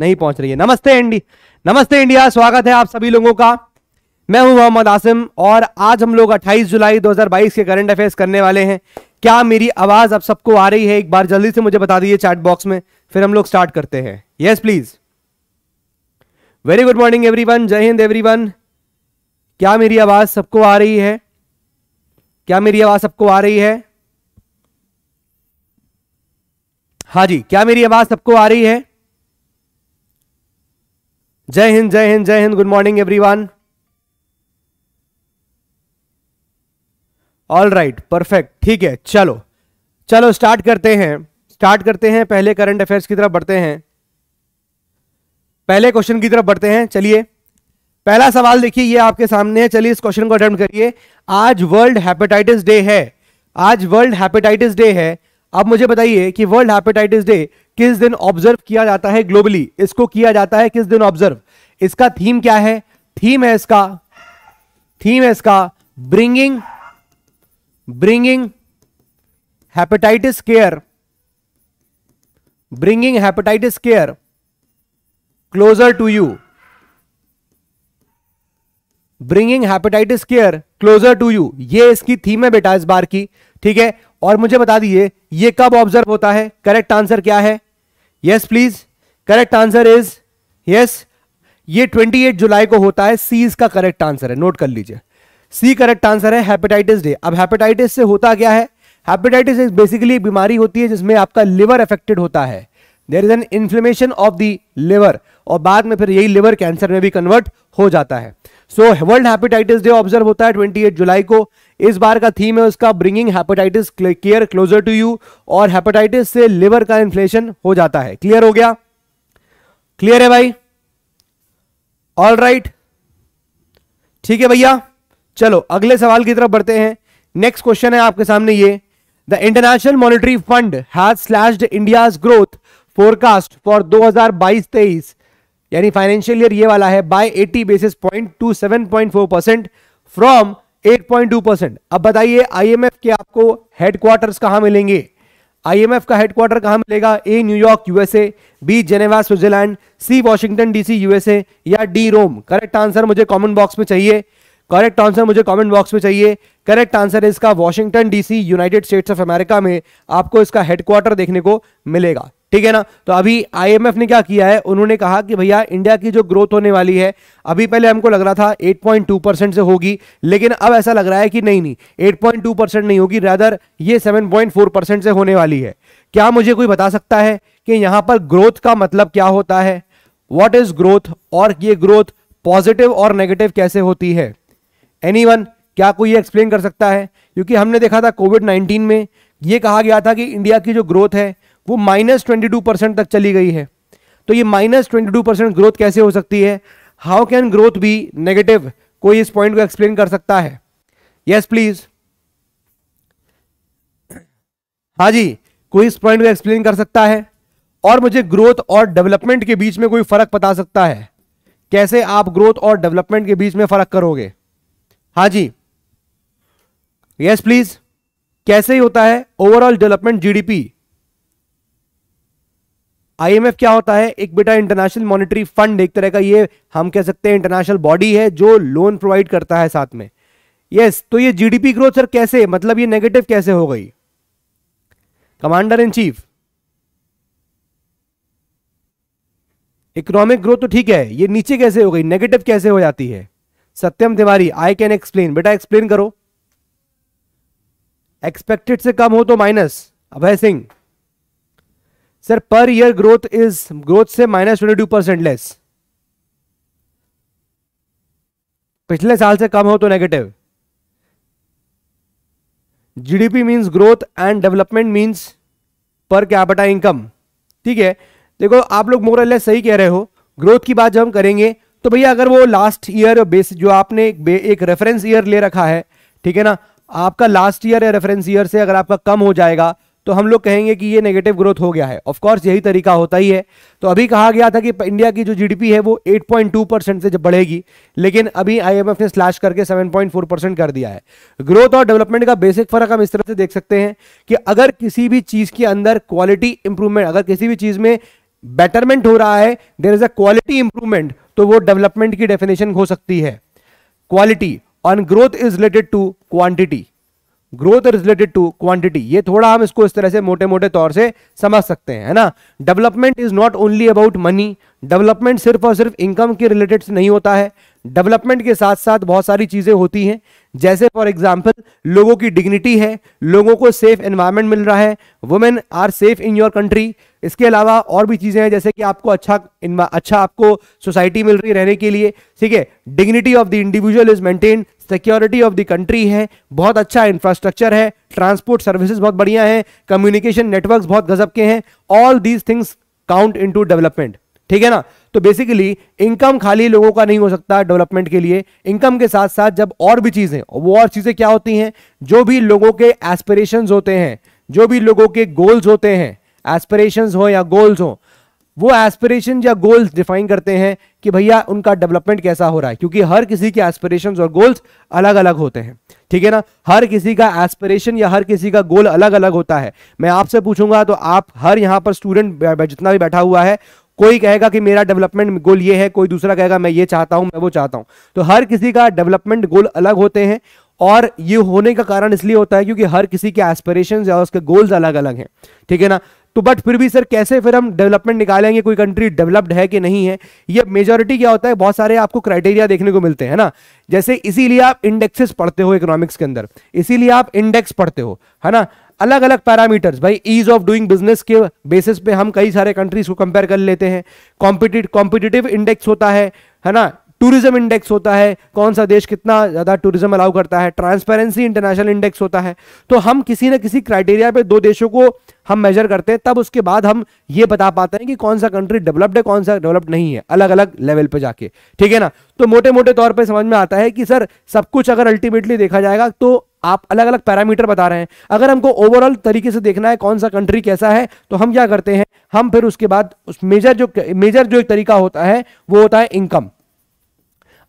नहीं पहुंच रही है नमस्ते इंडी नमस्ते इंडिया स्वागत है आप सभी लोगों का मैं हूं मोहम्मद आसिम और आज हम लोग 28 जुलाई 2022 के करंट अफेयर्स करने वाले हैं क्या मेरी आवाज अब सबको आ रही है एक बार जल्दी से मुझे बता दीजिए चैट बॉक्स में फिर हम लोग स्टार्ट करते हैं yes please very good morning everyone जय हिंद एवरीवन क्या मेरी आवाज सबको आ रही है क्या मेरी आवाज सबको आ रही है हाँ जी क्या मेरी आवाज सबको आ रही है जय हिंद जय हिंद जय हिंद good morning everyone all right perfect ठीक है चलो चलो स्टार्ट करते हैं स्टार्ट करते हैं पहले करंट अफेयर्स की तरफ बढ़ते हैं पहले क्वेश्चन की तरफ बढ़ते हैं चलिए पहला सवाल देखिए ये आपके सामने है चलिए इस क्वेश्चन को अटेम्प्ट करिए आज वर्ल्ड हेपेटाइटिस डे है आज वर्ल्ड हेपेटाइटिस डे है अब मुझे बताइए कि वर्ल्ड हेपेटाइटिस डे किस दिन ऑब्जर्व किया जाता है ग्लोबली इसको किया जाता है किस दिन ऑब्जर्व इसका थीम क्या है थीम है इसका थीम है इसका bringing bringing hepatitis care bringing hepatitis care closer to you bringing hepatitis care closer to you ये इसकी थीम है बेटा इस बार की ठीक है और मुझे बता दीजिए ये कब ऑब्जर्व होता है करेक्ट आंसर क्या है yes please correct answer is yes ये 28 जुलाई को होता है सी इसका करेक्ट आंसर है नोट कर लीजिए सी करेक्ट आंसर है हेपेटाइटिस डे अब हेपेटाइटिस से होता क्या है हेपेटाइटिस इज बेसिकली बीमारी होती है जिसमें आपका लिवर अफेक्टेड होता है there is an inflammation of the liver और बाद में फिर यही लिवर कैंसर में भी कन्वर्ट हो जाता है so world hepatitis day observe होता है एट जुलाई को इस बार का थीम है उसका bringing hepatitis care closer to you और हेपेटाइटिस से लिवर का इन्फ्लेशन हो जाता है क्लियर हो गया क्लियर है भाई ऑल राइट ठीक है भैया चलो अगले सवाल की तरफ बढ़ते हैं नेक्स्ट क्वेश्चन है आपके सामने ये the international monetary fund has slashed India's growth forecast for 2022-23 यानी फाइनेंशियल ईयर ये वाला है by 80 basis point to seven point four percent from eight point two percent अब बताइए आईएमएफ के आपको हेडक्वार्टर्स कहाँ मिलेंगे आईएमएफ का हेडक्वार्टर कहा मिलेगा A New York USA B Geneva Switzerland C Washington DC USA या डी रोम करेक्ट आंसर मुझे कॉमेंट बॉक्स में चाहिए करेक्ट आंसर मुझे कमेंट बॉक्स में चाहिए करेक्ट आंसर इसका Washington DC United States of America में आपको इसका हेडक्वार्टर देखने को मिलेगा ठीक है ना तो अभी आईएमएफ ने क्या किया है उन्होंने कहा कि भैया इंडिया की जो ग्रोथ होने वाली है अभी पहले हमको लग रहा था 8.2 परसेंट से होगी लेकिन अब ऐसा लग रहा है कि नहीं नहीं 8.2 परसेंट नहीं होगी रादर ये 7.4 परसेंट से होने वाली है क्या मुझे कोई बता सकता है कि यहां पर ग्रोथ का मतलब क्या होता है वॉट इज ग्रोथ और ये ग्रोथ पॉजिटिव और नेगेटिव कैसे होती है एनी क्या कोई एक्सप्लेन कर सकता है क्योंकि हमने देखा था कोविड नाइन्टीन में ये कहा गया था कि इंडिया की जो ग्रोथ है वो माइनस ट्वेंटी टू परसेंट तक चली गई है तो ये minus twenty two percent growth कैसे हो सकती है how can growth be negative कोई इस पॉइंट को एक्सप्लेन कर सकता है यस प्लीज हाँ जी कोई इस पॉइंट को एक्सप्लेन कर सकता है और मुझे ग्रोथ और डेवलपमेंट के बीच में कोई फर्क बता सकता है कैसे आप ग्रोथ और डेवलपमेंट के बीच में फर्क करोगे हाँ जी यस yes, प्लीज कैसे होता है ओवरऑल डेवलपमेंट जीडीपी आईएमएफ क्या होता है एक बेटा इंटरनेशनल मॉनिटरी फंड एक तरह का ये हम कह सकते हैं इंटरनेशनल बॉडी है जो लोन प्रोवाइड करता है साथ में यस yes, तो ये जीडीपी ग्रोथ सर कैसे मतलब ये नेगेटिव कैसे हो गई commander in chief economic growth तो ठीक है ये नीचे कैसे हो गई नेगेटिव कैसे हो जाती है Satyam Tiwari I can explain बेटा एक्सप्लेन करो एक्सपेक्टेड से कम हो तो minus Abhay Singh sir per year growth is growth से minus twenty two percent less पिछले साल से कम हो तो negative GDP means growth and development means per capita income ठीक है देखो आप लोग मोर लेस सही कह रहे हो ग्रोथ की बात जब हम करेंगे तो भैया अगर वो लास्ट ईयर बेस जो आपने एक रेफरेंस ईयर ले रखा है ठीक है ना आपका लास्ट ईयर या रेफरेंस ईयर से अगर आपका कम हो जाएगा तो हम लोग कहेंगे कि ये नेगेटिव ग्रोथ हो गया है ऑफकोर्स यही तरीका होता ही है तो अभी कहा गया था कि इंडिया की जो जीडीपी है वो 8.2 परसेंट से जब बढ़ेगी लेकिन अभी आईएमएफ ने स्लैश करके 7.4 परसेंट कर दिया है ग्रोथ और डेवलपमेंट का बेसिक फर्क हम इस तरह से देख सकते हैं कि अगर किसी भी चीज़ के अंदर क्वालिटी इंप्रूवमेंट अगर किसी भी चीज़ में बेटरमेंट हो रहा है there is a quality improvement तो वो डेवलपमेंट की डेफिनेशन हो सकती है quality on growth is related to quantity growth related to quantity ये थोड़ा हम इसको इस तरह से मोटे मोटे तौर से समझ सकते हैं है ना development is not only about money development सिर्फ और सिर्फ इनकम के रिलेटेड नहीं होता है डेवलपमेंट के साथ साथ बहुत सारी चीज़ें होती हैं जैसे फॉर एग्जाम्पल लोगों की डिग्निटी है लोगों को सेफ एनवायरमेंट मिल रहा है women are safe in your country इसके अलावा और भी चीज़ें हैं जैसे कि आपको अच्छा अच्छा आपको सोसाइटी मिल रही रहने के लिए ठीक है dignity of the individual is maintain security of the country है बहुत अच्छा इंफ्रास्ट्रक्चर है ट्रांसपोर्ट सर्विसेज बहुत बढ़िया है कम्युनिकेशन नेटवर्क बहुत गजब के हैं all these things count in development ठीक है ना तो बेसिकली इनकम खाली लोगों का नहीं हो सकता डेवलपमेंट के लिए इनकम के साथ साथ जब और भी चीज़ें वो और चीज़ें क्या होती हैं जो भी लोगों के एस्पिरेशन होते हैं जो भी लोगों के गोल्स होते हैं एस्पिरेशन हो या गोल्स हो वो एस्पिरेशन या गोल्स डिफाइन करते हैं कि भैया उनका डेवलपमेंट कैसा हो रहा है क्योंकि हर किसी के एस्पिरेशन और गोल्स अलग अलग होते हैं ठीक है ना हर किसी का एस्पिरेशन या हर किसी का गोल अलग अलग होता है मैं आपसे पूछूंगा तो आप हर यहां पर स्टूडेंट जितना भी बैठा हुआ है कोई कहेगा कि मेरा डेवलपमेंट गोल ये है कोई दूसरा कहेगा मैं ये चाहता हूं मैं वो चाहता हूं तो हर किसी का डेवलपमेंट गोल अलग होते हैं और ये होने का कारण इसलिए होता है क्योंकि हर किसी के एस्पिरेशन या उसके गोल्स अलग अलग हैं ठीक है ना तो बट फिर भी सर कैसे फिर हम डेवलपमेंट निकालेंगे कोई कंट्री डेवलप्ड है कि नहीं है ये मेजोरिटी क्या होता है बहुत सारे आपको क्राइटेरिया देखने को मिलते हैं ना जैसे इसीलिए आप इंडेक्सेस पढ़ते हो इकोनॉमिक्स के अंदर इसीलिए आप इंडेक्स पढ़ते हो है ना अलग अलग पैरामीटर्स भाई ईज ऑफ डूइंग बिजनेस के बेसिस पे हम कई सारे कंट्रीज को कंपेयर कर लेते हैं कॉम्पिटिट कॉम्पिटिटिव इंडेक्स होता है है ना टूरिज्म इंडेक्स होता है कौन सा देश कितना ज़्यादा टूरिज्म अलाउ करता है ट्रांसपेरेंसी इंटरनेशनल इंडेक्स होता है तो हम किसी न किसी क्राइटेरिया पे दो देशों को हम मेजर करते हैं तब उसके बाद हम ये बता पाते हैं कि कौन सा कंट्री डेवलप्ड है कौन सा डेवलप्ड नहीं है अलग अलग लेवल पर जाके ठीक है ना तो मोटे मोटे तौर पर समझ में आता है कि सर सब कुछ अगर अल्टीमेटली देखा जाएगा तो आप अलग अलग पैरामीटर बता रहे हैं अगर हमको ओवरऑल तरीके से देखना है कौन सा कंट्री कैसा है तो हम क्या करते हैं हम फिर उसके बाद उस मेजर जो मेजर जो एक तरीका होता है वो होता है इनकम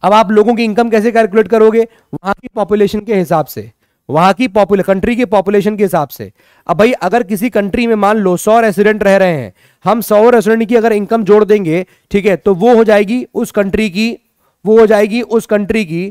अब आप लोगों की इनकम कैसे कैलकुलेट करोगे वहां की पॉपुलेशन के हिसाब से वहां की पॉपुलर कंट्री के पॉपुलेशन के हिसाब से अब भाई अगर किसी कंट्री में मान लो सौ रेसिडेंट रह रहे हैं हम सौ रेसिडेंट की अगर इनकम जोड़ देंगे ठीक है तो वो हो जाएगी उस कंट्री की वो हो जाएगी उस कंट्री की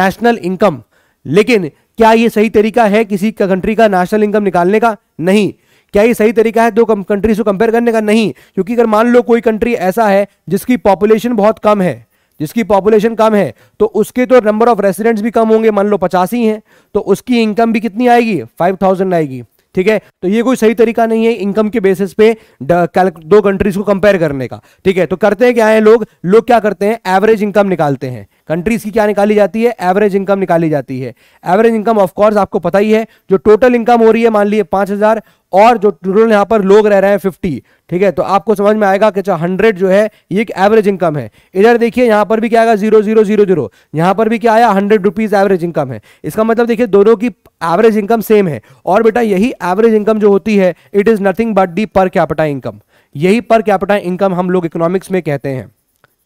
नेशनल इनकम लेकिन क्या ये सही तरीका है किसी कंट्री का नेशनल इनकम निकालने का नहीं क्या ये सही तरीका है दो कंट्रीज को कंपेयर करने का नहीं क्योंकि अगर मान लो कोई कंट्री ऐसा है जिसकी पॉपुलेशन बहुत कम है जिसकी पॉपुलेशन कम है तो उसके तो नंबर ऑफ रेसिडेंट्स भी कम होंगे मान लो पचासी हैं तो उसकी इनकम भी कितनी आएगी फाइव थाउजेंड आएगी ठीक है तो ये कोई सही तरीका नहीं है इनकम के बेसिस पे दो कंट्रीज को कंपेयर करने का ठीक है तो करते हैं क्या है लोग लोग क्या करते हैं एवरेज इनकम निकालते हैं कंट्रीज की क्या निकाली जाती है एवरेज इनकम निकाली जाती है एवरेज इनकम ऑफकोर्स आपको पता ही है जो टोटल इनकम हो रही है मान लीजिए पांच हजार और जो टोटल यहाँ पर लोग रह रहे हैं फिफ्टी ठीक है तो आपको समझ में आएगा कि अच्छा हंड्रेड जो है ये एक एवरेज इनकम है इधर देखिए यहाँ पर भी क्या आएगा जीरो जीरो जीरो जीरो यहाँ पर भी क्या आया हंड्रेड रुपीज़ एवरेज इनकम है इसका मतलब देखिए दोनों की एवरेज इनकम सेम है और बेटा यही एवरेज इनकम जो होती है it is nothing but the per capita income यही पर कैपिटा इनकम हम लोग इकोनॉमिक्स में कहते हैं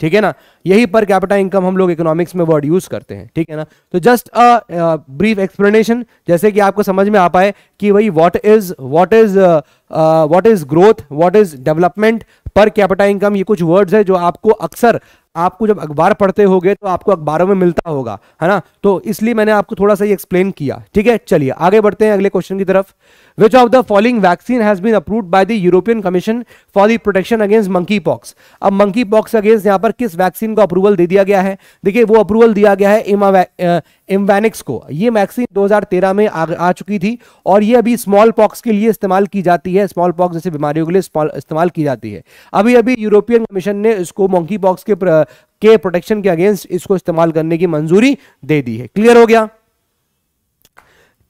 ठीक है ना यही पर कैपिटा इनकम हम लोग इकोनॉमिक्स में वर्ड यूज करते हैं ठीक है ना तो जस्ट अ ब्रीफ एक्सप्लेनेशन जैसे कि आपको समझ में आ पाए कि वही what is what is what is growth what is development per capita income ये कुछ वर्ड्स है जो आपको अक्सर आपको जब अखबार पढ़ते हो तो आपको अखबारों में मिलता होगा है ना तो इसलिए मैंने आपको थोड़ा सा ये एक्सप्लेन किया ठीक है चलिए आगे बढ़ते हैं अगले क्वेश्चन की तरफ Which of the following vaccine has been approved by the European Commission for the protection against monkeypox? अब monkeypox against यहाँ पर किस वैक्सीन को अप्रूवल दे दिया गया है देखिए वो अप्रूवल दिया गया है इम्वैनिक्स को ये वैक्सीन 2013 में आ, आ चुकी थी और ये अभी स्मॉल पॉक्स के लिए इस्तेमाल की जाती है स्मॉल पॉक्स जैसे बीमारियों के लिए इस्तेमाल की जाती है अभी अभी यूरोपियन कमीशन ने इसको मंकी पॉक्स के प्र, के प्रोटेक्शन के अगेंस्ट इसको इस्तेमाल करने की मंजूरी दे दी है क्लियर हो गया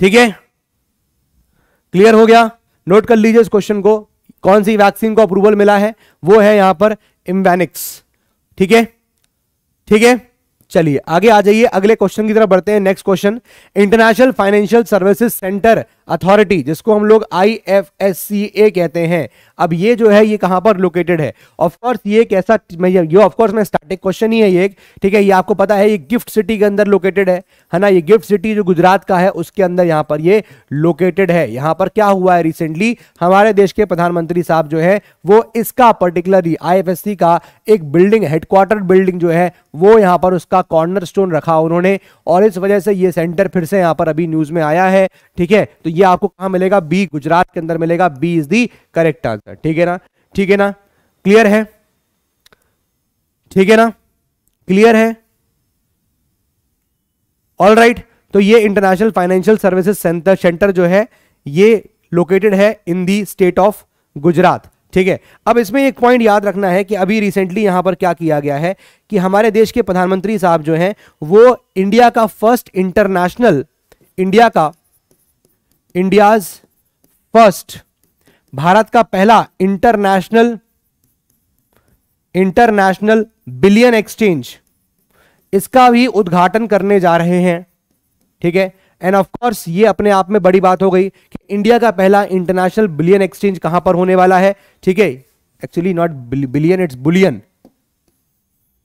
ठीक है क्लियर हो गया नोट कर लीजिए इस क्वेश्चन को कौन सी वैक्सीन को अप्रूवल मिला है वो है यहां पर इम्बेनिक्स ठीक है ठीक है चलिए आगे आ जाइए अगले क्वेश्चन की तरफ बढ़ते हैं next question international financial services centre authority जिसको हम लोग आई कहते हैं अब ये जो है ये कहाँ पर लोकेटेड है ऑफकोर्स ये एक ऐसा मैं ये ऑफकोर्स मैं स्टार्टिंग क्वेश्चन ही है ये ठीक है ये आपको पता है ये गिफ्ट सिटी के अंदर लोकेटेड है है ना ये गिफ्ट सिटी जो गुजरात का है उसके अंदर यहाँ पर ये लोकेटेड है यहां पर क्या हुआ है रिसेंटली हमारे देश के प्रधानमंत्री साहब जो है वो इसका पर्टिकुलरली आई का एक बिल्डिंग हेडक्वार्टर बिल्डिंग जो है वो यहां पर उसका कॉर्नर स्टोन रखा उन्होंने और इस वजह से ये सेंटर फिर से यहां पर अभी न्यूज में आया है ठीक है तो ये आपको कहां मिलेगा बी गुजरात के अंदर मिलेगा B is the correct answer सकता है ठीक है ना ठीक है ना क्लियर है ठीक है ना क्लियर है ऑल राइट right, तो ये international financial services centre centre जो है ये लोकेटेड है in the state of Gujarat ठीक है अब इसमें एक पॉइंट याद रखना है कि अभी रिसेंटली यहां पर क्या किया गया है कि हमारे देश के प्रधानमंत्री साहब जो हैं वो इंडिया का फर्स्ट इंटरनेशनल इंडिया का इंडियाज फर्स्ट भारत का पहला इंटरनेशनल इंटरनेशनल बिलियन एक्सचेंज इसका भी उद्घाटन करने जा रहे हैं ठीक है एंड ऑफ कोर्स ये अपने आप में बड़ी बात हो गई कि इंडिया का पहला इंटरनेशनल बिलियन एक्सचेंज कहां पर होने वाला है ठीक है actually not billion it's bullion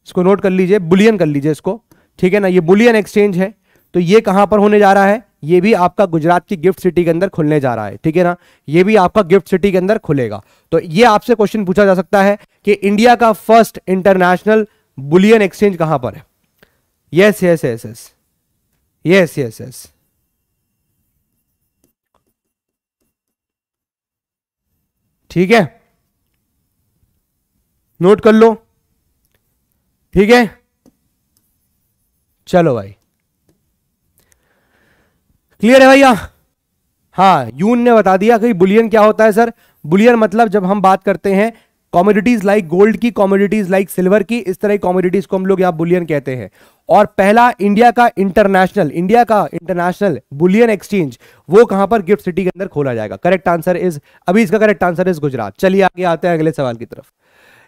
इसको नोट कर लीजिए बुलियन कर लीजिए इसको ठीक है ना ये बुलियन एक्सचेंज है तो ये कहां पर होने जा रहा है ये भी आपका गुजरात की गिफ्ट सिटी के अंदर खुलने जा रहा है ठीक है ना ये भी आपका गिफ्ट सिटी के अंदर खुलेगा तो ये आपसे क्वेश्चन पूछा जा सकता है कि इंडिया का फर्स्ट इंटरनेशनल बुलियन एक्सचेंज कहां पर है yes yes yes yes yes yes yes ठीक है नोट कर लो ठीक है चलो भाई क्लियर है भैया हाँ यून ने बता दिया कि बुलियन क्या होता है सर बुलियन मतलब जब हम बात करते हैं कॉमोडिटीज लाइक गोल्ड की कॉमोडिटीज लाइक सिल्वर की इस तरह की कॉमोडिटीज को हम लोग यहाँ बुलियन कहते हैं और पहला इंडिया का इंटरनेशनल इंडिया का इंटरनेशनल बुलियन एक्सचेंज वो कहां पर गिफ्ट सिटी के अंदर खोला जाएगा करेक्ट आंसर इज अभी इसका करेक्ट आंसर इज गुजरात चलिए आगे आते हैं अगले सवाल की तरफ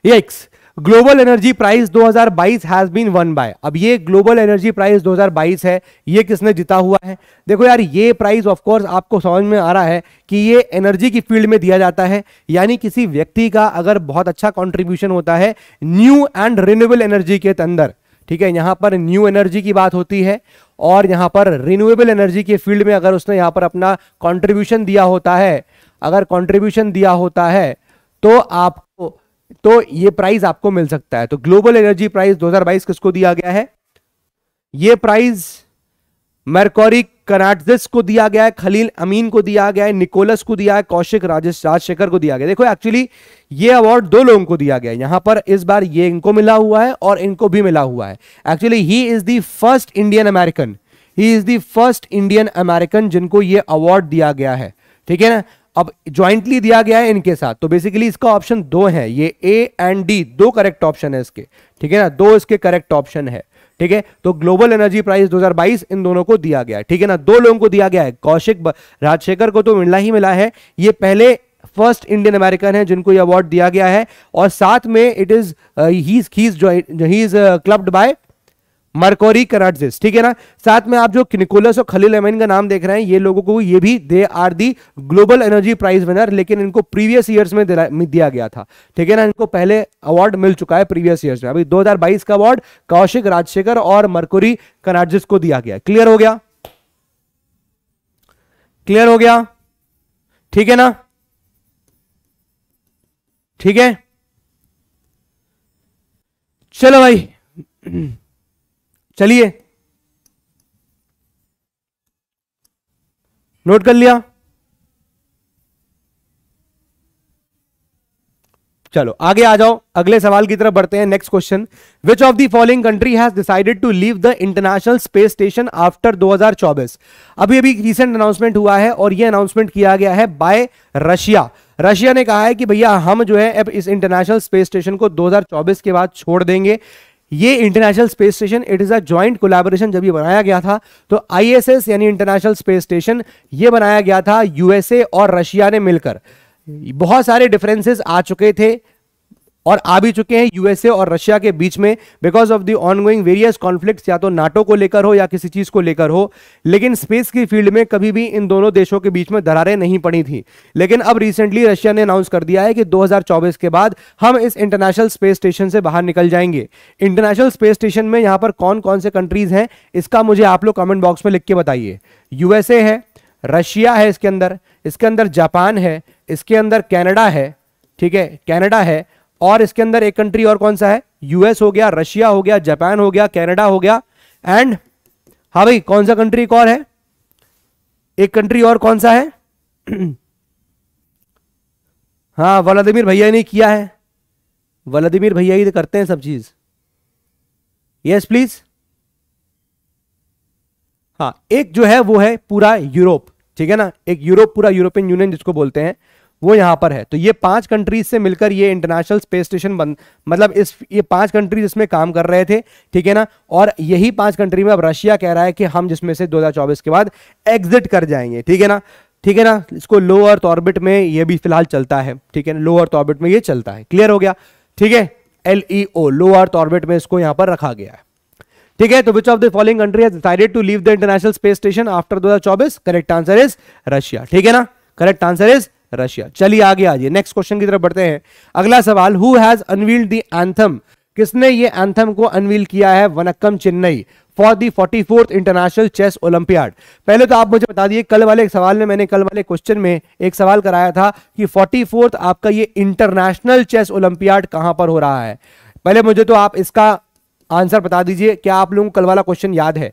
यक्स global energy prize 2022 has been won by अब ये ग्लोबल एनर्जी प्राइस 2022 है ये किसने जीता हुआ है देखो यार ये प्राइस ऑफ कोर्स आपको समझ में आ रहा है कि ये एनर्जी की फील्ड में दिया जाता है यानी किसी व्यक्ति का अगर बहुत अच्छा कॉन्ट्रीब्यूशन होता है न्यू एंड रिन्यूएबल एनर्जी के अंदर ठीक है यहां पर न्यू एनर्जी की बात होती है और यहां पर रिन्यूएबल एनर्जी के फील्ड में अगर उसने यहाँ पर अपना कॉन्ट्रीब्यूशन दिया होता है अगर कॉन्ट्रीब्यूशन दिया होता है तो आपको तो ये प्राइस आपको मिल सकता है तो ग्लोबल एनर्जी प्राइस 2022 किसको दिया गया है ये प्राइस मैरकोरिक कनाटिस को दिया गया है खलील अमीन को दिया गया है निकोलस को दिया है कौशिक राजेश राजशेखर को दिया गया देखो एक्चुअली ये अवार्ड दो लोगों को दिया गया है यहां पर इस बार ये इनको मिला हुआ है और इनको भी मिला हुआ है actually he is the first Indian American he is the first Indian American जिनको ये अवार्ड दिया गया है ठीक है ना अब ज्वाइंटली दिया गया है इनके साथ तो बेसिकली इसका ऑप्शन दो है ये ए एंड डी दो करेक्ट ऑप्शन है इसके ठीक है ना दो इसके करेक्ट ऑप्शन है ठीक है तो ग्लोबल एनर्जी प्राइस 2022 इन दोनों को दिया गया है ठीक है ना दो लोगों को दिया गया है कौशिक राजशेखर को तो मिलना ही मिला है ये पहले फर्स्ट इंडियन अमेरिकन है जिनको ये अवार्ड दिया गया है और साथ में it is he is clubbed by Mercouri Kanatzidis ठीक है ना साथ में आप जो निकोलस और खलील अमीन का नाम देख रहे हैं ये लोगों को ये भी they are the global energy prize winner लेकिन इनको प्रीवियस ईयर्स में दिया गया था ठीक है ना इनको पहले अवार्ड मिल चुका है प्रीवियस ईयर्स में अभी 2022 का अवार्ड कौशिक राजशेखर और मरकोरी कराटिस को दिया गया क्लियर हो गया क्लियर हो गया ठीक है ना ठीक है चलो भाई चलिए नोट कर लिया चलो आगे आ जाओ अगले सवाल की तरफ बढ़ते हैं next question which of the following country has decided to leave the international space station after 2024 अभी अभी रिसेंट अनाउंसमेंट हुआ है और यह अनाउंसमेंट किया गया है बाय रशिया रशिया ने कहा है कि भैया हम जो है अब इस इंटरनेशनल स्पेस स्टेशन को 2024 के बाद छोड़ देंगे ये international space station it is a joint collaboration जब ये बनाया गया था तो आईएसएस यानी इंटरनेशनल स्पेस स्टेशन ये बनाया गया था यूएसए और रशिया ने मिलकर बहुत सारे डिफरेंसेस आ चुके थे और आ भी चुके हैं यूएसए और रशिया के बीच में because of the ongoing various conflicts या तो नाटो को लेकर हो या किसी चीज को लेकर हो लेकिन स्पेस की फील्ड में कभी भी इन दोनों देशों के बीच में दरारें नहीं पड़ी थी लेकिन अब रिसेंटली रशिया ने अनाउंस कर दिया है कि 2024 के बाद हम इस इंटरनेशनल स्पेस स्टेशन से बाहर निकल जाएंगे इंटरनेशनल स्पेस स्टेशन में यहां पर कौन कौन से कंट्रीज हैं इसका मुझे आप लोग कमेंट बॉक्स में लिख के बताइए यूएसए है रशिया है इसके अंदर इसके अंदर जापान है इसके अंदर कैनेडा है ठीक है कैनेडा है और इसके अंदर एक कंट्री और कौन सा है यूएस हो गया रशिया हो गया जापान हो गया कैनेडा हो गया एंड हा भाई कौन सा कंट्री एक और है एक कंट्री और कौन सा है हाँ व्लादिमिर भैया ने किया है व्लादिमिर भैया ही तो करते हैं सब चीज यस प्लीज हाँ एक जो है वो है पूरा यूरोप ठीक है ना एक यूरोप पूरा यूरोपियन यूनियन जिसको बोलते हैं वो यहां पर है तो ये पांच कंट्रीज से मिलकर ये इंटरनेशनल स्पेस स्टेशन बन मतलब इस ये पांच कंट्रीज इसमें काम कर रहे थे ठीक है ना और यही पांच कंट्री में अब रशिया कह रहा है कि हम जिसमें से 2024 के बाद एग्जिट कर जाएंगे ठीक है ना ठीक है ना इसको लो अर्थ ऑर्बिट में ये भी फिलहाल चलता है ठीक है ना लो अर्थ ऑर्बिट में ये चलता है क्लियर हो गया ठीक है एल ई ओ लो अर्थ ऑर्बिट में इसको यहां पर रखा गया है ठीक है तो which of the following country has decided to leave the international space station after 2024 correct answer is Russia ठीक है ना करेक्ट आंसर इज रशिया चलिए आगे आ जाइए नेक्स्ट क्वेश्चन की तरफ बढ़ते हैं अगला सवाल who has unveiled the anthem किसने ये एंथम को अनवील किया है Vanakkam Chennai for the forty fourth international chess olympiad पहले तो आप मुझे बता दिए कल वाले एक सवाल में मैंने कल वाले क्वेश्चन में एक सवाल कराया था कि फोर्टी फोर्थ आपका ये इंटरनेशनल चेस ओलंपियाड कहां पर हो रहा है पहले मुझे तो आप इसका आंसर बता दीजिए क्या आप लोगों को कल वाला क्वेश्चन याद है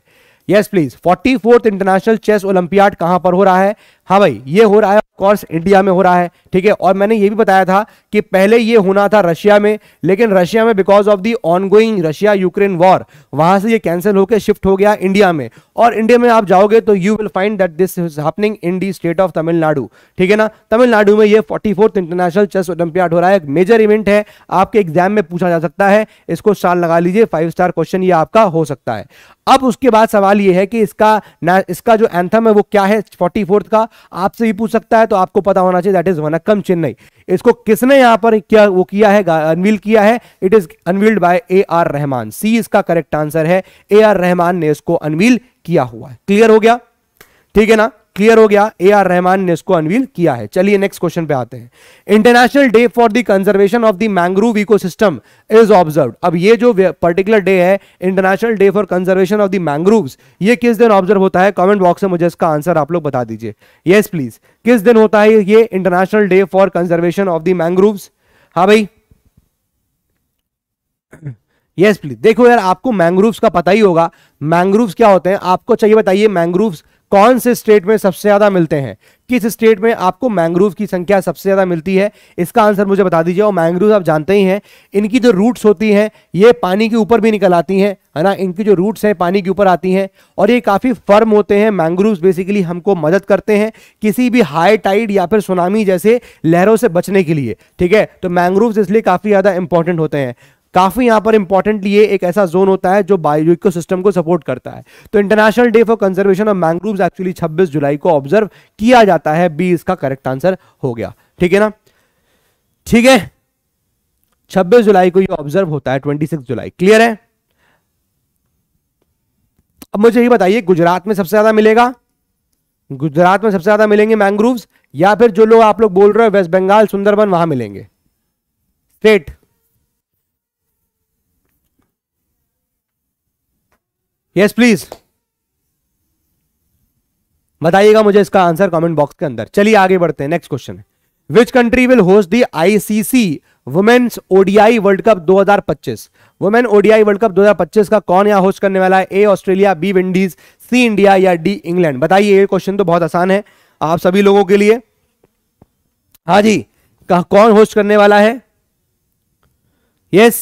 yes please forty fourth international chess olympiad कहां पर हो रहा है हाँ भाई ये हो रहा है कोर्स इंडिया में हो रहा है ठीक है और मैंने ये भी बताया था कि पहले ये होना था रशिया में लेकिन रशिया में because of the ongoing Russia Ukraine war वहां से ये कैंसिल होकर शिफ्ट हो गया इंडिया में और इंडिया में आप जाओगे तो you will find that this is happening in the state of Tamil Nadu ठीक है ना तमिलनाडु में ये फोर्टी इंटरनेशनल चेस ओलंपियाड हो रहा है एक मेजर इवेंट है आपके एग्जाम में पूछा जा सकता है इसको साल लगा लीजिए फाइव स्टार क्वेश्चन ये आपका हो सकता है अब उसके बाद सवाल ये है कि इसका इसका जो एंथम है वो क्या है फोर्टी का आपसे भी पूछ सकता है तो आपको पता होना चाहिए दैट इज वन रकम चेन्नई इसको किसने यहां पर क्या वो किया है अनवील किया है it is unveiled by A R Rahman C इसका करेक्ट आंसर है ए आर रहमान ने इसको अनवील किया हुआ है क्लियर हो गया ठीक है ना क्लियर हो गया ए आर रहमान ने इसको अनवील किया है चलिए नेक्स्ट क्वेश्चन पे आते हैं international day for the conservation of the mangrove ecosystem is observe अब ये जो पर्टिकुलर डे है international day for conservation of the mangrove ये किस दिन ऑब्जर्व होता है कॉमेंट बॉक्स में मुझे इसका आंसर आप लोग बता दीजिए येस प्लीज किस दिन होता है ये international day for conservation of the mangrove हाँ भाई यस yes, प्लीज देखो यार आपको मैंग्रोव्स का पता ही होगा मैंग्रोव्स क्या होते हैं आपको चाहिए बताइए मैंग्रोव्स कौन से स्टेट में सबसे ज्यादा मिलते हैं किस स्टेट में आपको मैंग्रोव की संख्या सबसे ज्यादा मिलती है इसका आंसर मुझे बता दीजिए और मैंग्रोव आप जानते ही हैं इनकी जो रूट्स होती हैं ये पानी के ऊपर भी निकल आती हैं है ना इनकी जो रूट्स हैं पानी के ऊपर आती हैं और ये काफ़ी फर्म होते हैं मैंग्रोव्स बेसिकली हमको मदद करते हैं किसी भी हाई टाइड या फिर सुनामी जैसे लहरों से बचने के लिए ठीक है तो मैंग्रोव्स इसलिए काफ़ी ज़्यादा इंपॉर्टेंट होते हैं काफी यहां पर इंपॉर्टेंटली ये एक ऐसा जोन होता है जो बायो इको सिस्टम को सपोर्ट करता है तो international day for conservation of mangrove actually 26 जुलाई को ऑब्जर्व किया जाता है बी इसका करेक्ट आंसर हो गया ठीक है ना ठीक है 26 जुलाई को ये ऑब्जर्व होता है 26 जुलाई क्लियर है अब मुझे ये बताइए गुजरात में सबसे ज्यादा मिलेगा गुजरात में सबसे ज्यादा मिलेंगे मैंग्रोव या फिर जो लोग आप लोग बोल रहे हो वेस्ट बंगाल सुंदरबन वहां मिलेंगे स्टेट यस प्लीज बताइएगा मुझे इसका आंसर कमेंट बॉक्स के अंदर चलिए आगे बढ़ते हैं next question which country will host the ICC women's ODI world cup 2025 women ODI world cup 2025 का कौन यहां होस्ट करने वाला है A Australia B Windies C India या डी इंग्लैंड बताइए ये क्वेश्चन तो बहुत आसान है आप सभी लोगों के लिए हाँ जी कौन होस्ट करने वाला है यस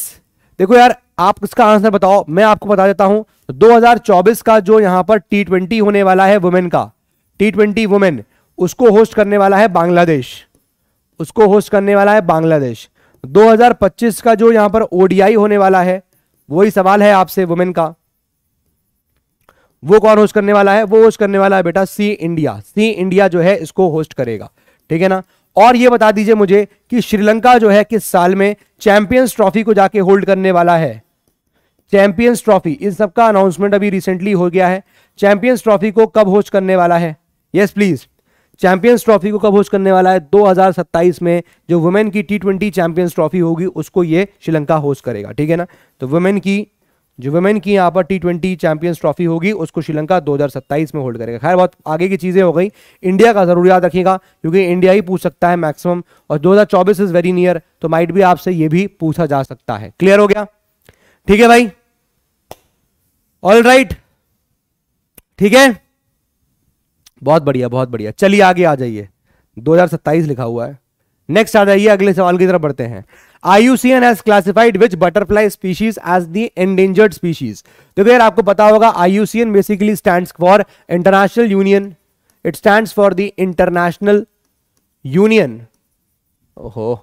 देखो यार आप इसका आंसर बताओ मैं आपको बता देता हूं 2024 का जो यहां पर टी ट्वेंटी होने वाला है वुमेन का टी ट्वेंटी वुमेन उसको होस्ट करने वाला है बांग्लादेश उसको होस्ट करने वाला है बांग्लादेश 2025 का जो यहां पर ओडीआई होने वाला है वही सवाल है आपसे वुमेन का वो कौन होस्ट करने वाला है वो होस्ट करने वाला है बेटा सी इंडिया सी इंडिया जो है इसको होस्ट करेगा ठीक है ना और ये बता दीजिए मुझे कि श्रीलंका जो है किस साल में चैंपियंस ट्रॉफी को जाके होल्ड करने वाला है चैंपियंस ट्रॉफी इन सबका अनाउंसमेंट अभी रिसेंटली हो गया है चैंपियंस ट्रॉफी को कब होस्ट करने वाला है यस प्लीज़ चैंपियंस ट्रॉफी को कब होस्ट करने वाला है 2027 में जो वुमेन की टी ट्वेंटी चैंपियंस ट्रॉफी होगी उसको ये श्रीलंका होस्ट करेगा ठीक है ना तो वुमेन की जो वुमेन की यहाँ पर टी ट्वेंटी चैंपियंस ट्रॉफी होगी उसको श्रीलंका 2027 में होल्ड करेगा खैर बहुत आगे की चीज़ें हो गई इंडिया का ज़रूर याद रखिएगा क्योंकि इंडिया ही पूछ सकता है मैक्सिमम और 2024 इज़ वेरी नियर तो माइट भी आपसे ये भी पूछा जा सकता है क्लियर हो गया ठीक है भाई ऑल राइट ठीक है बहुत बढ़िया बहुत बढ़िया चलिए आगे आ जाइए 2027 लिखा हुआ है नेक्स्ट आ जाइए अगले सवाल की तरफ बढ़ते हैं C N has classified which butterfly species as the endangered species तो यार आपको पता होगा I IUCN basically stand for international union it stand for the international union ओहो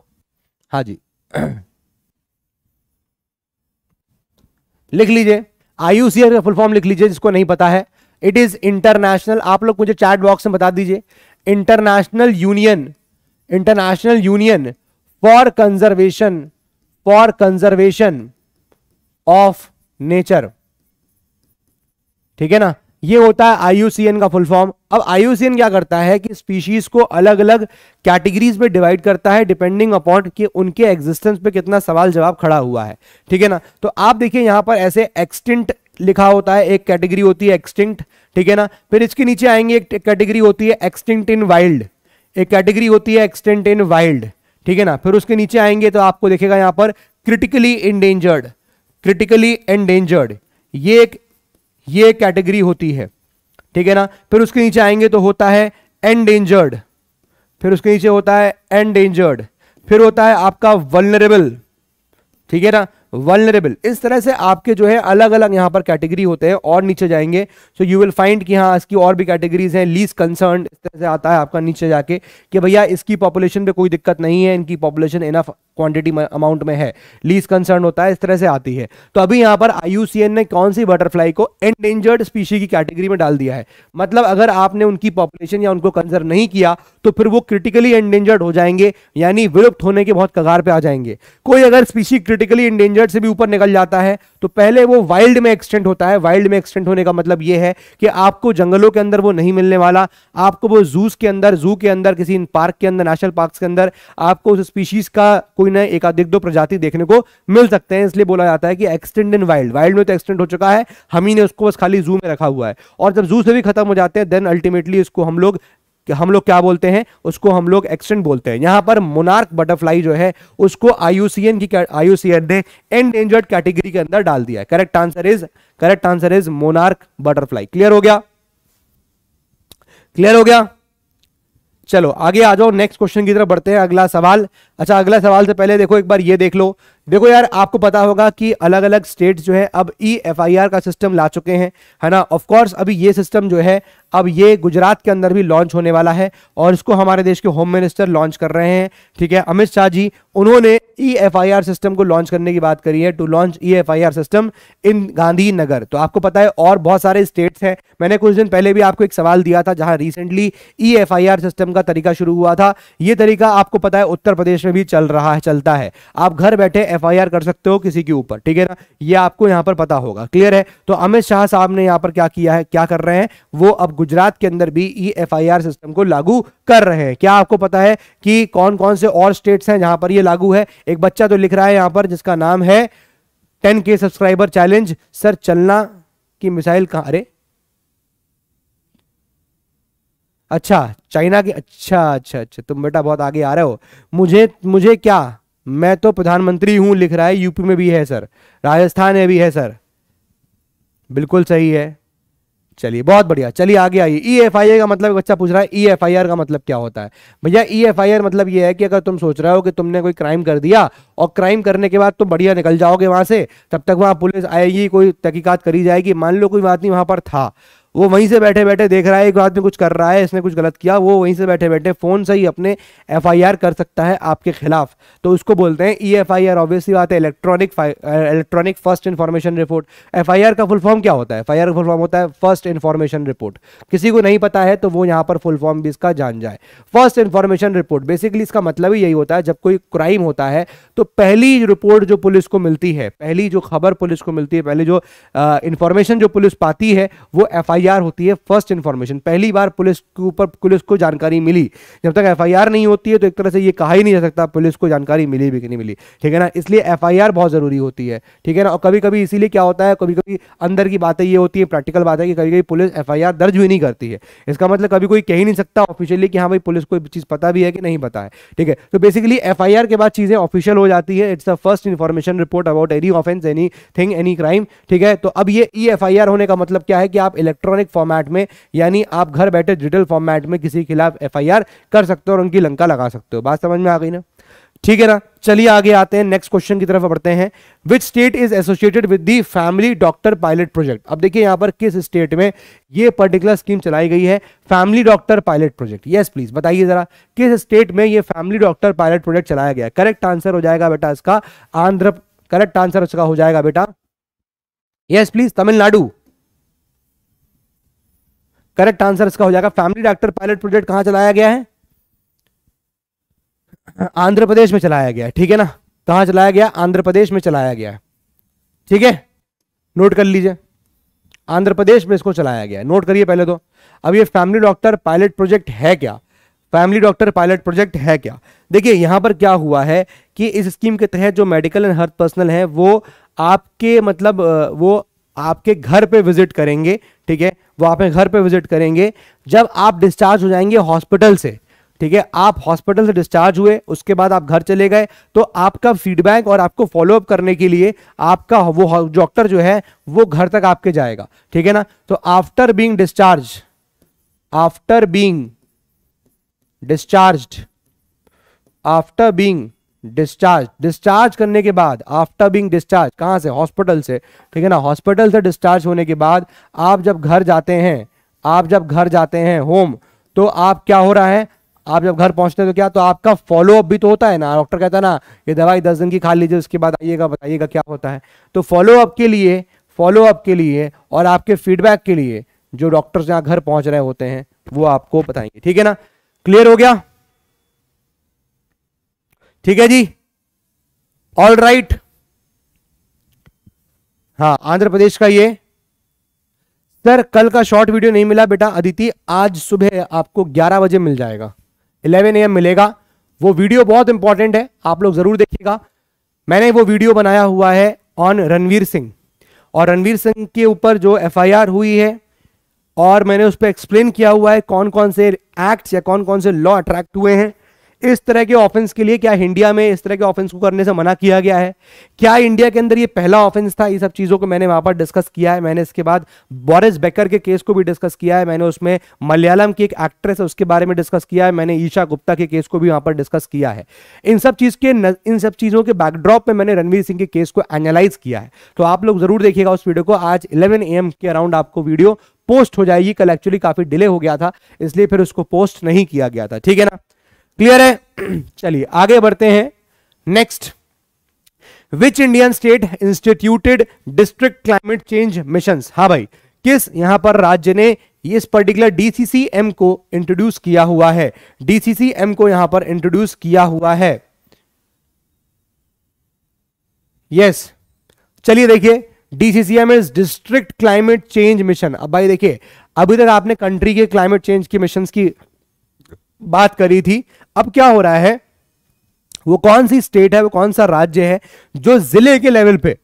हाजी लिख लीजिए आईयूसीआर का फुल फॉर्म लिख लीजिए जिसको नहीं पता है इट इज इंटरनेशनल आप लोग मुझे चैट बॉक्स में बता दीजिए international union international union for conservation for conservation of nature ठीक है ना ये होता है आईयूसीएन का फुल फॉर्म अब आईयूसीएन क्या करता है कि स्पीशीज को अलग अलग कैटेगरीज में डिवाइड करता है डिपेंडिंग अपॉन कि उनके एग्जिस्टेंस पे कितना सवाल जवाब खड़ा हुआ है ठीक है ना तो आप देखिए यहां पर ऐसे एक्सटिंट लिखा होता है एक कैटेगरी होती है एक्सटिंक्ट ठीक है ना फिर इसके नीचे आएंगे एक कैटेगरी होती है एक्सटिंक्ट इन वाइल्ड एक कैटेगरी होती है एक्सटिंट इन वाइल्ड ठीक है ना फिर उसके नीचे आएंगे तो आपको देखेगा यहां पर क्रिटिकली इंडेंजर्ड क्रिटिकली एंडेंजर्ड ये एक ये कैटेगरी होती है ठीक है ना फिर उसके नीचे आएंगे तो होता है एंडेंजर्ड फिर उसके नीचे होता है एंडेंजर्ड फिर होता है आपका वलनरेबल ठीक है ना वनरेबल इस तरह से आपके जो है अलग अलग यहां पर कैटेगरी होते हैं और नीचे जाएंगे सो यू विल फाइंड कि हाँ इसकी और भी कैटेगरीज हैं लीज कंसर्न इस तरह से आता है आपका नीचे जाके कि भैया इसकी पॉपुलेशन पे कोई दिक्कत नहीं है इनकी पॉपुलेशन इनफ क्वांटिटी अमाउंट में है लीज कंसर्न होता है इस तरह से आती है तो अभी यहां पर आई ने कौन सी बटरफ्लाई को एंडेंजर्ड स्पीशी की कैटेगरी में डाल दिया है मतलब अगर आपने उनकी पॉपुलेशन या उनको कंसर्न नहीं किया तो फिर वो क्रिटिकली एंडेंजर्ड हो जाएंगे यानी विलुप्त होने के बहुत कगार पे आ जाएंगे कोई अगर स्पीशी क्रिटिकली एंडेंजर्ड से भी ऊपर निकल जाता है तो पहले वो वाइल्ड में एक्सटेंड होता है वाइल्ड में एक्सटेंड होने का मतलब ये है कि आपको जंगलों के अंदर वो नहीं मिलने वाला आपको वो जूस के अंदर जू के अंदर किसी पार्क के अंदर नेशनल पार्क के अंदर आपको उस स्पीशीज का कोई ना एक अधिक दो प्रजाति देखने को मिल सकते हैं इसलिए बोला जाता है कि एक्सटेंड इन वाइल्ड वाइल्ड में तो एक्सटेंड हो चुका है हम ही ने उसको बस खाली जू में रखा हुआ है और जब जू से भी खत्म हो जाते हैं देन अल्टीमेटली इसको हम लोग कि हम लोग क्या बोलते हैं उसको हम लोग एक्सटेंट बोलते हैं यहां पर मोनार्क बटरफ्लाई जो है उसको आईयूसीएन की आईयूसीएन ने एंडेंजर्ड कैटेगरी के अंदर डाल दिया correct answer is correct answer is monarch butterfly clear हो गया क्लियर हो गया चलो आगे आ जाओ नेक्स्ट क्वेश्चन की तरफ बढ़ते हैं अगला सवाल अच्छा अगला सवाल से पहले देखो एक बार ये देख लो देखो यार आपको पता होगा कि अलग अलग स्टेट्स जो है अब ई एफ आई आर का सिस्टम ला चुके हैं है ना ऑफ कोर्स अभी ये सिस्टम जो है अब ये गुजरात के अंदर भी लॉन्च होने वाला है और इसको हमारे देश के होम मिनिस्टर लॉन्च कर रहे हैं ठीक है अमित शाह जी उन्होंने E F I R system को लॉन्च करने की बात करी है to launch E F I R system in Gandhinagar तो आपको पता है और बहुत सारे स्टेट्स हैं मैंने कुछ दिन पहले भी आपको एक सवाल दिया था जहां recently E F I R system का तरीका शुरू हुआ था ये तरीका आपको पता है उत्तर प्रदेश में भी चल रहा है चलता है आप घर बैठे एफ कर सकते हो किसी के ऊपर ठीक है ना ये आपको यहां पर पता होगा क्लियर है तो अमित शाह साहब ने यहां पर क्या किया है क्या कर रहे हैं वो अब गुजरात के अंदर भी ई एफ सिस्टम को लागू कर रहे हैं क्या आपको पता है कि कौन कौन से और स्टेट्स हैं जहां पर यह लागू है एक बच्चा तो लिख रहा है यहां पर जिसका नाम है टेन सब्सक्राइबर चैलेंज सर चलना की मिसाइल कहा अरे अच्छा चाइना के अच्छा अच्छा अच्छा तुम बेटा बहुत आगे आ रहे हो मुझे मुझे क्या मैं तो प्रधानमंत्री हूं लिख रहा है यूपी में भी है सर राजस्थान में भी है सर बिल्कुल सही है चलिए बहुत बढ़िया चलिए आगे आइए ई एफ आई का मतलब बच्चा पूछ रहा है ई एफ आई आर का मतलब क्या होता है भैया ई एफ आई आर मतलब ये है कि अगर तुम सोच रहे हो कि तुमने कोई क्राइम कर दिया और क्राइम करने के बाद तुम बढ़िया निकल जाओगे वहां से तब तक वहां पुलिस आएगी कोई तहकीकात करी जाएगी मान लो कोई बात नहीं वहां पर था वो वहीं से बैठे बैठे देख रहा है एक आदमी कुछ कर रहा है इसने कुछ गलत किया वो वहीं से बैठे बैठे फ़ोन से ही अपने एफ कर सकता है आपके खिलाफ तो उसको बोलते हैं E F I R obviously बात है electronic electronic first information report F का फुल फॉर्म क्या होता है एफ का फुल फॉर्म होता है फर्स्ट इन्फॉर्मेशन रिपोर्ट किसी को नहीं पता है तो वो यहाँ पर फुल फॉर्म भी इसका जान जाए फर्स्ट इन्फॉर्मेशन रिपोर्ट बेसिकली इसका मतलब ही यही होता है जब कोई क्राइम होता है तो पहली रिपोर्ट जो पुलिस को मिलती है पहली जो खबर पुलिस को मिलती है पहले जो इन्फॉर्मेशन जो पुलिस पाती है वो एफ आई एफआईआर होती है फर्स्ट इन्फॉर्मेशन पहली बार पुलिस के ऊपर पुलिस को जानकारी मिली जब तक एफआईआर नहीं होती है तो एक तरह से ये कहा ही नहीं जा सकता पुलिस को जानकारी मिली भी कि नहीं मिली ठीक है ना इसलिए एफ बहुत ज़रूरी होती है ठीक है ना और कभी कभी इसीलिए क्या होता है कभी कभी अंदर की बातें ये होती है प्रैक्टिकल बात है कि कभी कभी पुलिस एफ दर्ज भी नहीं करती है इसका मतलब कभी कोई कह ही नहीं सकता ऑफिशियली कि हाँ भाई पुलिस को चीज़ पता भी है कि नहीं पता है ठीक है तो बेसिकली एफ के बाद चीज़ें ऑफिशियल हो जाती है it's the first information report about any offence any thing any crime ठीक है तो अब ये ई एफ होने का मतलब क्या है कि आप इलेक्ट्रॉनिक इलेक्ट्रॉनिक फॉर्मेट में यानी आप घर बैठे डिजिटल फॉर्मेट में किसी के खिलाफ एफ कर सकते हो और उनकी लंका लगा सकते हो बात समझ में आ गई ना ठीक है ना चलिए आगे आते हैं नेक्स्ट क्वेश्चन की तरफ बढ़ते हैं which state is associated with the family doctor pilot project अब देखिए यहां पर किस स्टेट में ये पर्टिकुलर स्कीम चलाई गई है family doctor pilot project yes please बताइए जरा किस स्टेट में ये फैमिली डॉक्टर पायलट प्रोजेक्ट चलाया गया करेक्ट आंसर हो जाएगा बेटा इसका आंध्र करेक्ट आंसर इसका हो जाएगा बेटा yes please Tamil Nadu correct answer इसका हो जाएगा फैमिली डॉक्टर पायलट प्रोजेक्ट कहां चलाया गया है आंध्र प्रदेश में चलाया गया ठीक है ना कहा चलाया गया आंध्र प्रदेश में चलाया गया ठीक है नोट कर लीजिए आंध्र प्रदेश में इसको चलाया गया नोट करिए पहले तो अब ये फैमिली डॉक्टर पायलट प्रोजेक्ट है क्या फैमिली डॉक्टर पायलट प्रोजेक्ट है क्या देखिए यहां पर क्या हुआ है कि इस स्कीम के तहत जो मेडिकल एंड हेल्थ पर्सनल है वो आपके मतलब वो आपके घर पे विजिट करेंगे ठीक है वो आप घर पे विजिट करेंगे जब आप डिस्चार्ज हो जाएंगे हॉस्पिटल से ठीक है आप हॉस्पिटल से डिस्चार्ज हुए उसके बाद आप घर चले गए तो आपका फीडबैक और आपको फॉलोअप करने के लिए आपका वो डॉक्टर जो है वो घर तक आपके जाएगा ठीक है ना तो after being discharge after being discharge after being discharge discharge करने के बाद आफ्टर बीइंग डिस्चार्ज कहाँ से हॉस्पिटल से ठीक है ना हॉस्पिटल से डिस्चार्ज होने के बाद आप जब घर जाते हैं आप जब घर जाते हैं होम तो आप क्या हो रहा है आप जब घर पहुंचते हैं तो क्या तो आपका फॉलोअप भी तो होता है ना डॉक्टर कहता है ना ये दवाई दस दिन की खा लीजिए उसके बाद आइएगा बताइएगा क्या होता है तो फॉलोअप के लिए फॉलोअप के लिए और आपके फीडबैक के लिए जो डॉक्टर्स यहाँ घर पहुंच रहे होते हैं वो आपको बताएंगे ठीक है ना क्लियर हो गया ठीक है जी ऑल राइट हाँ आंध्र प्रदेश का ये सर कल का शॉर्ट वीडियो नहीं मिला बेटा अदिति आज सुबह आपको 11 बजे मिल जाएगा 11 एम मिलेगा वो वीडियो बहुत इंपॉर्टेंट है आप लोग जरूर देखिएगा मैंने वो वीडियो बनाया हुआ है ऑन रणवीर सिंह और रणवीर सिंह के ऊपर जो एफआईआर हुई है और मैंने उस पर एक्सप्लेन किया हुआ है कौन कौन से एक्ट या कौन कौन से लॉ अट्रैक्ट हुए हैं इस तरह के ऑफेंस के लिए क्या इंडिया में इस तरह के ऑफेंस को करने से मना किया गया है क्या इंडिया के अंदर ये पहला ऑफेंस था ये सब चीज़ों को मैंने वहां पर डिस्कस किया है मैंने इसके बाद बोरिस बेकर के केस को भी डिस्कस किया है मैंने उसमें मलयालम की एक एक्ट्रेस है उसके बारे में डिस्कस किया है मैंने ईशा गुप्ता के केस को भी वहां पर डिस्कस किया है इन सब चीज़ के इन सब चीज़ों के बैकड्रॉप में मैंने रणवीर सिंह के केस को एनालाइज किया है तो आप लोग जरूर देखिएगा उस वीडियो को आज इलेवन ए के अराउंड आपको वीडियो पोस्ट हो जाएगी कल एक्चुअली काफ़ी डिले हो गया था इसलिए फिर उसको पोस्ट नहीं किया गया था ठीक है ना क्लियर है चलिए आगे बढ़ते हैं next which Indian state instituted district climate change mission हा भाई किस यहां पर राज्य ने इस पर्टिकुलर डीसीसीएम को इंट्रोड्यूस किया हुआ है डीसीसीएम को यहां पर इंट्रोड्यूस किया हुआ है यस yes. चलिए देखिए DCCM is district climate change mission अब भाई देखिए अभी तक आपने कंट्री के क्लाइमेट चेंज के मिशन की बात करी थी अब क्या हो रहा है वो कौन सी स्टेट है वो कौन सा राज्य है जो जिले के लेवल पे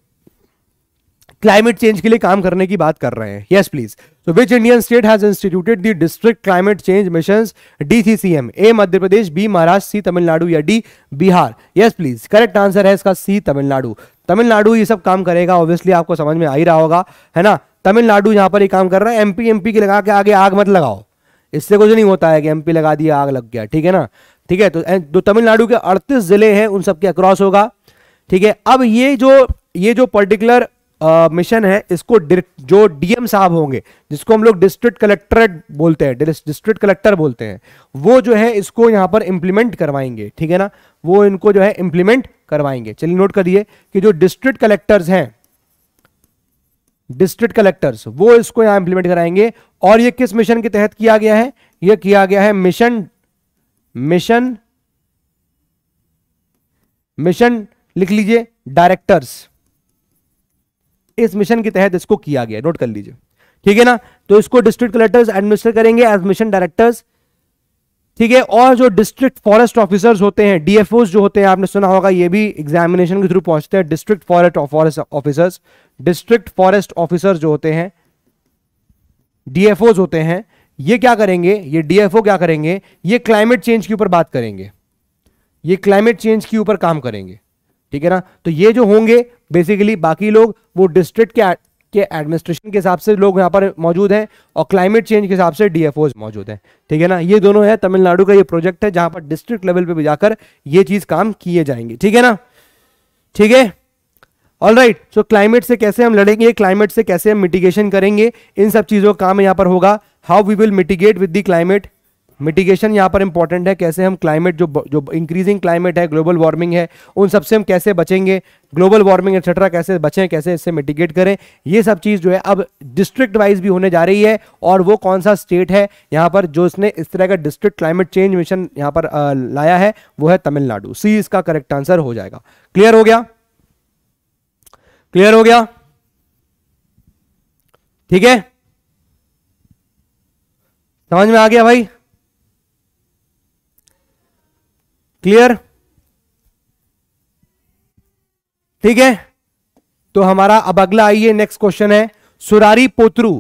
क्लाइमेट चेंज के लिए काम करने की बात कर रहे हैं yes please so which Indian state has instituted the district climate change mission DCCM A Madhya Pradesh B Maharashtra C Tamil Nadu या D Bihar yes please correct answer है इसका सी तमिलनाडु तमिलनाडु ये सब काम करेगा ऑब्वियसली आपको समझ में आ ही रहा होगा है ना तमिलनाडु यहां पर ये काम कर रहा है एमपी एमपी के लगा के आगे आग मत लगाओ इससे कुछ नहीं होता है कि एमपी लगा दिया आग लग गया ठीक है ना ठीक है तो जो तमिलनाडु के 38 जिले हैं उन सबके अक्रॉस होगा ठीक है अब ये जो ये जो पर्टिकुलर मिशन है इसको जो डीएम साहब होंगे जिसको हम लोग डिस्ट्रिक्ट कलेक्टरेट बोलते हैं डिस्ट्रिक्ट कलेक्टर बोलते हैं वो जो है इसको यहां पर इंप्लीमेंट करवाएंगे ठीक है ना वो इनको जो है इंप्लीमेंट करवाएंगे चलिए नोट करिए कि जो डिस्ट्रिक्ट कलेक्टर्स हैं डिस्ट्रिक्ट कलेक्टर्स वो इसको यहां इंप्लीमेंट कराएंगे और ये किस मिशन के तहत किया गया है ये किया गया है मिशन मिशन मिशन लिख लीजिए डायरेक्टर्स इस मिशन के तहत इसको किया गया नोट कर लीजिए ठीक है ना तो इसको डिस्ट्रिक्ट कलेक्टर्स एडमिनिस्टर करेंगे एज मिशन डायरेक्टर्स ठीक है और जो डिस्ट्रिक्ट फॉरेस्ट ऑफिसर्स होते हैं डीएफओ जो होते हैं आपने सुना होगा ये भी एग्जामिनेशन के थ्रू पहुंचते हैं district forest forest officers district forest officer जो होते हैं डीएफओ होते हैं ये क्या करेंगे ये डीएफओ क्या करेंगे ये क्लाइमेट चेंज के ऊपर बात करेंगे ये क्लाइमेट चेंज के ऊपर काम करेंगे ठीक है ना तो ये जो होंगे बेसिकली बाकी लोग वो डिस्ट्रिक्ट के एडमिनिस्ट्रेशन के हिसाब से लोग यहाँ पर मौजूद हैं और क्लाइमेट चेंज के हिसाब से डीएफओ मौजूद हैं ठीक है ना ये दोनों है तमिलनाडु का ये प्रोजेक्ट है जहां पर डिस्ट्रिक्ट लेवल पर भी जाकर ये चीज़ काम किए जाएंगे ठीक है ना ठीक है ऑल राइट सो क्लाइमेट से कैसे हम लड़ेंगे क्लाइमेट से कैसे हम मिटिगेशन करेंगे इन सब चीज़ों का काम यहाँ पर होगा how we will mitigate with the climate mitigation यहाँ पर इंपॉर्टेंट है कैसे हम क्लाइमेट जो जो इंक्रीजिंग क्लाइमेट है ग्लोबल वार्मिंग है उन सब से हम कैसे बचेंगे ग्लोबल वार्मिंग एक्सेट्रा कैसे बचें कैसे इससे मिटिगेट करें ये सब चीज़ जो है अब डिस्ट्रिक्ट वाइज भी होने जा रही है और वो कौन सा स्टेट है यहाँ पर जो इसने इस तरह का डिस्ट्रिक्ट क्लाइमेट चेंज मिशन यहाँ पर आ, लाया है वो है तमिलनाडु सी इसका करेक्ट आंसर हो जाएगा क्लियर हो गया क्लियर हो गया ठीक है समझ में आ गया भाई क्लियर ठीक है तो हमारा अब अगला आइए नेक्स्ट क्वेश्चन है सुरारी पोत्रू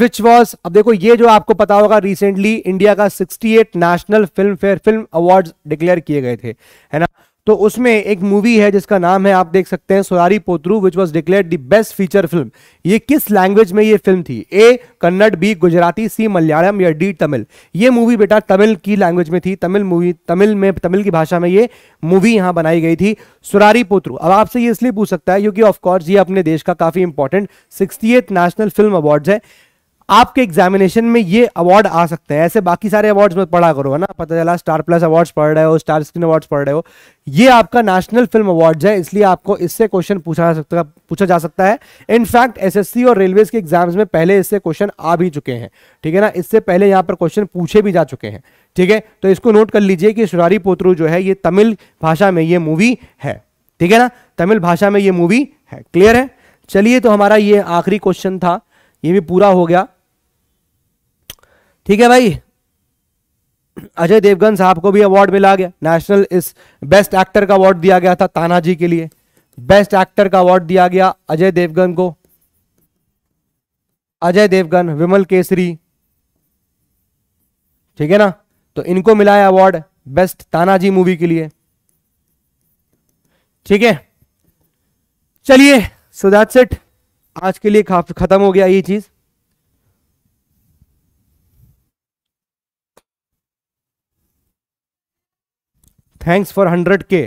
विच वॉज अब देखो ये जो आपको पता होगा रिसेंटली इंडिया का 68 national film fair film awards declare किए गए थे है ना तो उसमें एक मूवी है जिसका नाम है आप देख सकते हैं Soorarai Pottru which was declared the best feature film ये किस लैंग्वेज में ये फिल्म थी A Kannada B Gujarati C Malayalam या डी तमिल ये मूवी बेटा तमिल की लैंग्वेज में थी तमिल मूवी तमिल में तमिल की भाषा में ये मूवी यहां बनाई गई थी सुरारी पोत्रू अब आपसे ये इसलिए पूछ सकता है क्योंकि ऑफकोर्स ये अपने देश का काफी important sixty national film award है आपके एग्जामिनेशन में ये अवार्ड आ सकते हैं ऐसे बाकी सारे अवार्ड्स मत पढ़ा करो है ना पता चला स्टार प्लस अवार्ड्स पढ़ रहे हो स्टार स्क्रीन अवार्ड्स पढ़ रहे हो ये आपका नेशनल फिल्म अवार्ड्स है इसलिए आपको इससे क्वेश्चन पूछा जा सकता पूछा जा सकता है इनफैक्ट एसएससी और रेलवेज के एग्जाम्स में पहले इससे क्वेश्चन आ भी चुके हैं ठीक है ना इससे पहले यहाँ पर क्वेश्चन पूछे भी जा चुके हैं ठीक है तो इसको नोट कर लीजिए कि सुरारी पोत्रू जो है ये तमिल भाषा में ये मूवी है ठीक है ना तमिल भाषा में ये मूवी है क्लियर है चलिए तो हमारा ये आखिरी क्वेश्चन था ये भी पूरा हो गया ठीक है भाई अजय देवगन साहब को भी अवार्ड मिला गया नेशनल इस बेस्ट एक्टर का अवार्ड दिया गया था तानाजी के लिए बेस्ट एक्टर का अवार्ड दिया गया अजय देवगन को अजय देवगन विमल केसरी ठीक है ना तो इनको मिला है अवार्ड बेस्ट तानाजी मूवी के लिए ठीक है चलिए सो दैट्स इट आज के लिए खत्म हो गया ये चीज़ थैंक्स फॉर हंड्रेड के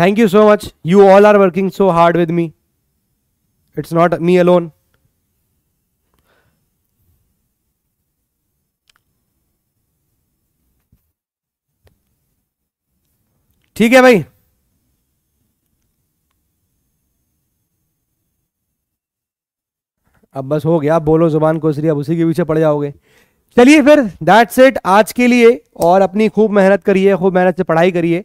thank you so much you all are working so hard with me it's not me alone ठीक है भाई अब बस हो गया बोलो जुबान को इसलिए अब उसी के पीछे पड़ जाओगे चलिए फिर दैट्स इट आज के लिए और अपनी खूब मेहनत करिए खूब मेहनत से पढ़ाई करिए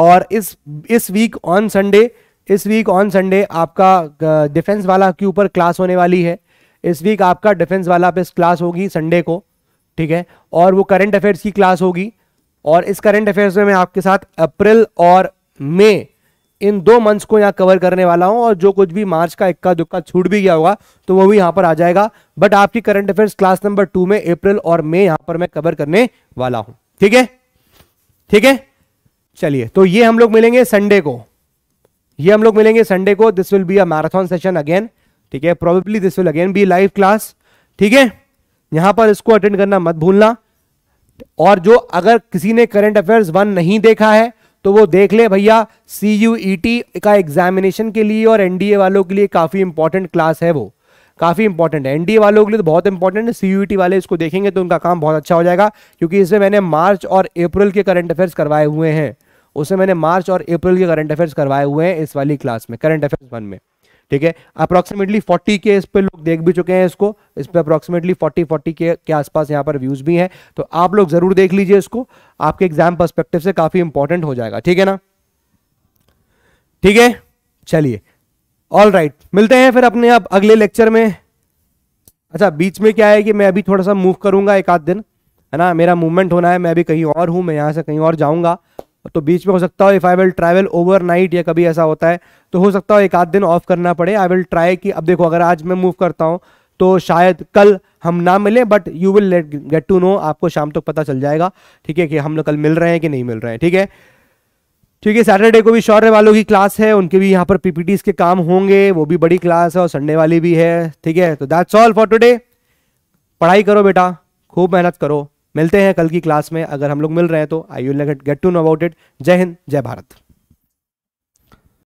और इस इस वीक ऑन संडे इस वीक ऑन संडे आपका डिफेंस वाला के ऊपर क्लास होने वाली है इस वीक आपका डिफेंस वाला पे क्लास होगी संडे को ठीक है और वो करंट अफेयर्स की क्लास होगी और इस करंट अफेयर्स में मैं आपके साथ अप्रैल और मई इन दो मंथ्स को यहाँ कवर करने वाला हूँ और जो कुछ भी मार्च का इक्का दुक्का छूट भी गया होगा तो वो भी यहाँ पर आ जाएगा बट आपकी current affairs class number two में अप्रैल और मई यहाँ पर मैं कवर करने वाला हूँ ठीक है ठीक है चलिए तो ये हम लोग मिलेंगे संडे को ये हम लोग मिलेंगे संडे को this will be a marathon session again ठीक है probably this will again be live class ठीक है यहां पर इसको अटेंड करना मत भूलना और जो अगर किसी ने करंट अफेयर्स वन नहीं देखा है तो वो देख ले भैया सी यू ई टी का एग्जामिनेशन के लिए और एनडीए वालों के लिए काफ़ी इंपॉर्टेंट क्लास है वो काफ़ी इंपॉर्टेंट है एनडीए वालों के लिए तो बहुत इंपॉर्टेंट है सी e वाले इसको देखेंगे तो उनका काम बहुत अच्छा हो जाएगा क्योंकि इसमें मैंने मार्च और अप्रैल के करंट अफेयर्स करवाए हुए हैं उसमें मैंने मार्च और अप्रैल के करंट अफेयर्स करवाए हुए हैं इस वाली क्लास में करंट अफेयर्स वन में ठीक है अप्रोक्सीमेटली 40 के इस पर लोग देख भी चुके हैं इसको इस पर अप्रोक्सीमेटली 40 40 के के आसपास यहाँ पर व्यूज भी हैं तो आप लोग जरूर देख लीजिए इसको आपके एग्जाम परस्पेक्टिव से काफी इंपॉर्टेंट हो जाएगा ठीक है ना ठीक है चलिए ऑल राइट मिलते हैं फिर अपने आप अगले लेक्चर में अच्छा बीच में क्या है कि मैं अभी थोड़ा सा मूव करूंगा एक आध दिन है ना मेरा मूवमेंट होना है मैं अभी कहीं और हूँ मैं यहाँ से कहीं और जाऊँगा तो बीच में हो सकता हो if I will travel overnight या कभी ऐसा होता है तो हो सकता हो एक आध दिन ऑफ करना पड़े आई विल ट्राई कि अब देखो अगर आज मैं मूव करता हूँ तो शायद कल हम ना मिलें but you will let get to know आपको शाम तक तो पता चल जाएगा ठीक है कि हम लोग कल मिल रहे हैं कि नहीं मिल रहे हैं ठीक है ठीक है सैटरडे को भी शौर्य वालों की क्लास है उनके भी यहाँ पर पीपीटीज के काम होंगे वो भी बड़ी क्लास है और संडे वाली भी है ठीक है तो दैट्स ऑल फॉर टुडे पढ़ाई करो बेटा खूब मेहनत करो मिलते हैं कल की क्लास में अगर हम लोग मिल रहे हैं तो I will get to know about it जय हिंद जय भारत